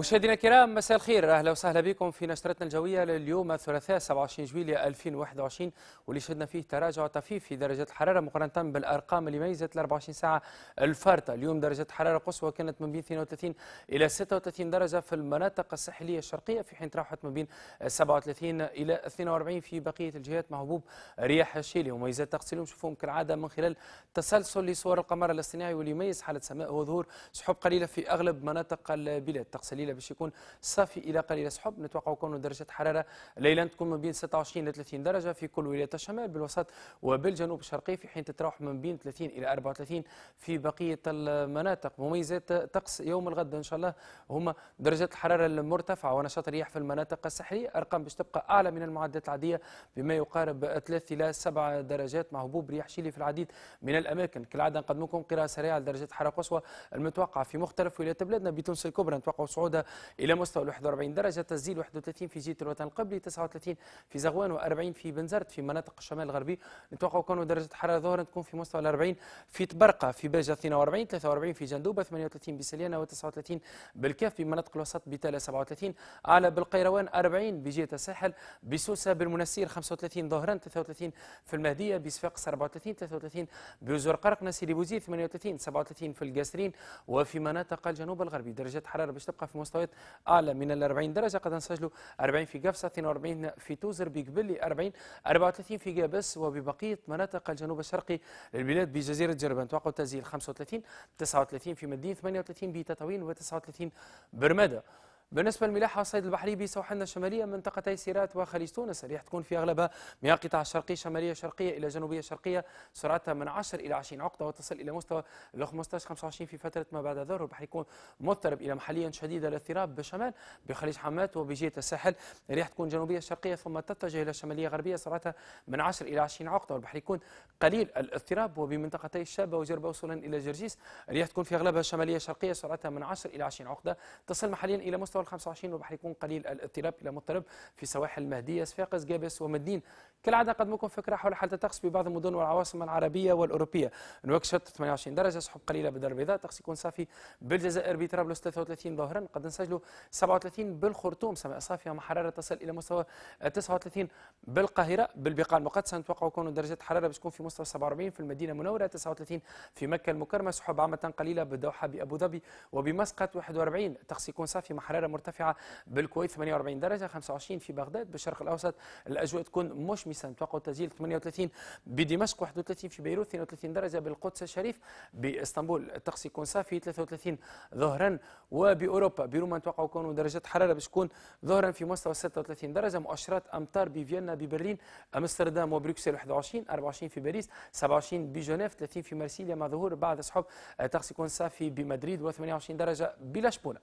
مشاهدينا الكرام مساء الخير اهلا وسهلا بكم في نشرتنا الجويه لليوم الثلاثاء 27 جويليا 2021 واللي شهدنا فيه تراجع طفيف في درجات الحراره مقارنه بالارقام اللي ميزت ال 24 ساعه الفارطه، اليوم درجه الحراره القصوى كانت ما بين 32 الى 36 درجه في المناطق الساحليه الشرقيه في حين تراوحت ما بين 37 الى 42 في بقيه الجهات مع هبوب رياح الشيلي وميزات طقس اليوم شوفوهم كالعاده من خلال تسلسل لصور القمر الاصطناعي واللي يميز حاله سماء وظهور سحب قليله في اغلب مناطق البلاد، طقس الليله باش يكون صافي الى قليل سحب نتوقع كونه درجه حراره ليلا تكون ما بين 26 ل 30 درجه في كل ولايات الشمال بالوسط وبالجنوب الشرقي في حين تتراوح من بين 30 الى 34 في بقيه المناطق مميزات طقس يوم الغد ان شاء الله هما درجات الحراره المرتفعه ونشاط الرياح في المناطق الساحليه ارقام باش تبقى اعلى من المعدات العاديه بما يقارب 3 الى 7 درجات مع هبوب رياح شيلي في العديد من الاماكن كالعاده نقدم لكم قراءه سريعه لدرجه الحراره القصوى المتوقعه في مختلف ولايات بلادنا بتونس الكبرى نتوقع صعودها إلى مستوى 41 درجة تسجيل 31 في جيت الوطن القبلي 39 في زغوان و40 في بنزرت في مناطق الشمال الغربي نتوقع كون درجة الحرارة ظهرا تكون في مستوى 40 في تبرقة في باجة 42 43 في جندوبة 38 بسليانة و39 بالكاف في مناطق الوسط بتالا 37 أعلى بالقيروان 40 بجهة الساحل بسوسة بالمنسير 35 ظهرا 33 في المهدية بصفاقس 34 33 بوزرقرق نسيري بوزي 38 37 في القاسرين وفي مناطق الجنوب الغربي درجات الحرارة باش تبقى في مستوى مستويات اعلى من ال 40 درجه قد نسجلوا 40 في قفصه 42 في توزر بقبلي 40 34 في قابس وببقيه مناطق الجنوب الشرقي للبلاد بجزيره جربان توقع تسجيل 35 39 في مدين 38 بتطاوين و39 برمده بالنسبة للملاحة والصيد البحري بيساو الشماليه منطقتي سيرات وخليج تونس الرياح تكون في أغلبها من القطاع الشرقي شمالية شرقية إلى جنوبية شرقية سرعتها من 10 إلى 20 عقدة وتصل إلى مستوى ال 15 25 في فترة ما بعد الظهر البحر يكون مضطرب إلى محليا شديد الاضطراب بالشمال بخليج حمات وبجهة الساحل الرياح تكون جنوبية شرقية ثم تتجه إلى شمالية غربية سرعتها من 10 إلى 20 عقدة والبحر يكون قليل الاضطراب وبمنطقتي الشابة وجربة وصولا إلى جرجيس الرياح تكون في أغلبها شمالية شرقية سرعتها من 10 إلى 20 عقدة تصل محليا إلى مستوى حول 25 وبحر يكون قليل الاضطراب الى مضطرب في سواحل المهديه صفاقس جابس ومدين كالعاده قدمكم فكره حول حاله الطقس بعض المدن والعواصم العربيه والاوروبيه نواكشوط 28 درجه سحب قليله بالدار البيضاء الطقس يكون صافي بالجزائر بطرابلس 33 ظهرا قد نسجلوا 37 بالخرطوم سماء صافيه مع حراره تصل الى مستوى 39 بالقاهره بالبقاع المقدسه نتوقع يكون درجه الحراره باش تكون في مستوى 47 في المدينه المنوره 39 في مكه المكرمه سحب عامه قليله بالدوحه بابو ظبي وبمسقط 41 الطقس يكون صافي مع حراره مرتفعه بالكويت 48 درجه 25 في بغداد بالشرق الاوسط الاجواء تكون مشمسه نتوقعوا تسجيل 38 بدمشق 31 في بيروت 32 درجه بالقدس الشريف باسطنبول الطقس يكون صافي 33 ظهرا وباوروبا بروما نتوقعوا يكونوا درجات حراره باش تكون ظهرا في مستوى 36 درجه مؤشرات امطار بفيينا ببرلين امستردام وبروكسل 21 24 في باريس 27 بجنيف 30 في مارسيليا مع ظهور بعض سحب الطقس يكون صافي بمدريد و28 درجه بلا شبونه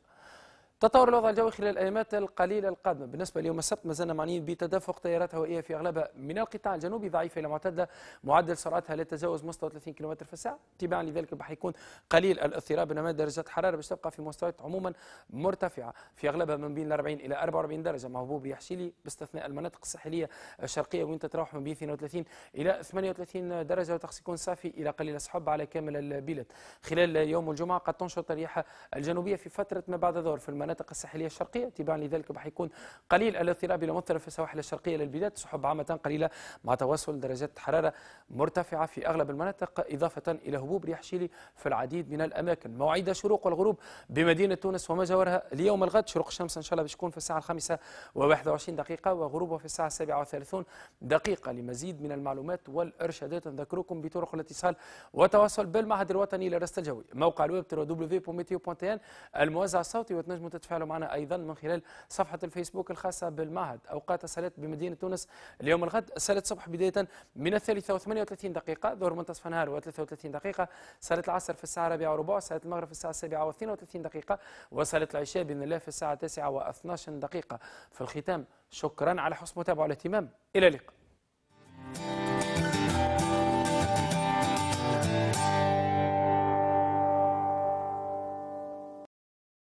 تطور الوضع الجوي خلال الأيامات القليلة القادمة بالنسبة ليوم السبت ما زلنا معنيين بتدفق تيارات هوائية في أغلبها من القطاع الجنوبي ضعيفة إلى معتدة معدل سرعتها لا يتجاوز مستوى 30 كم في الساعة تباعا لذلك راح يكون قليل الاضطراب بينما درجات الحرارة باش تبقى في مستويات عموما مرتفعة في أغلبها من بين 40 إلى 44 درجة مع هبوب رياح باستثناء المناطق الساحلية الشرقية وين تتراوح من بين 32 إلى 38 درجة وتخص يكون صافي إلى قليل السحب على كامل البلاد خلال يوم الجمعة قد تنشط الرياح الجنوبية في فترة ما بعد الظهر في المناطق الساحلية الشرقية تبعا لذلك راح يكون قليل الاضطراب إلى في السواحل الشرقية للبلاد سحب عامة قليلة مع تواصل درجات حرارة مرتفعة في أغلب المناطق إضافة إلى هبوب رياح شيلي في العديد من الأماكن مواعيد الشروق والغروب بمدينة تونس وما جاورها اليوم الغد شروق الشمس إن شاء الله باش في الساعة الخامسة و21 دقيقة وغروبها في الساعة 37 دقيقة لمزيد من المعلومات والإرشادات نذكركم بطرق الاتصال والتواصل بالمعهد الوطني للرصد الجوي موقع الويب www.meteo.tn الموزع الصوتي وتنجموا تتفاعلوا معنا أيضا من خلال صفحة الفيسبوك الخاصة بالمعهد أوقات الصلاة بمدينة تونس اليوم الغد صلاه الصبح بداية من الثالثة وثمانية وثلاثين دقيقة ظهر منتصف النهار وثلاثة وثلاثين دقيقة صلاة العصر في الساعة الرابعة وربع صلاة المغرب في الساعة السابعة واثنين وثلاثين دقيقة وصلاة العشاء بإذن الله في الساعة و12 دقيقة في الختام شكرا على حسن المتابعة والاهتمام إلى اللقاء